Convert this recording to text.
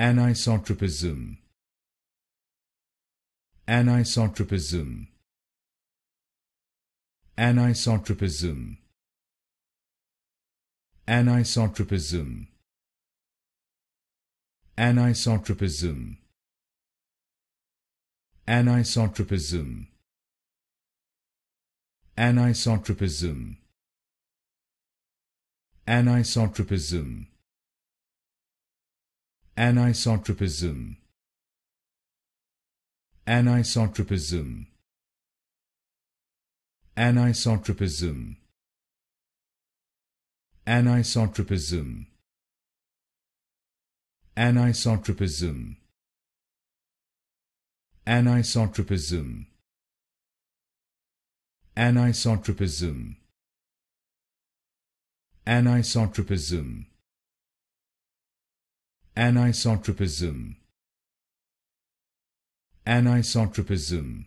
Anisotropism Anisotropism Anisotropism Anisotropism Anisotropism Anisotropism Anisotropism Anisotropism anisotropism anisotropism anisotropism anisotropism anisotropism anisotropism anisotropism anisotropism Anisotropism Anisotropism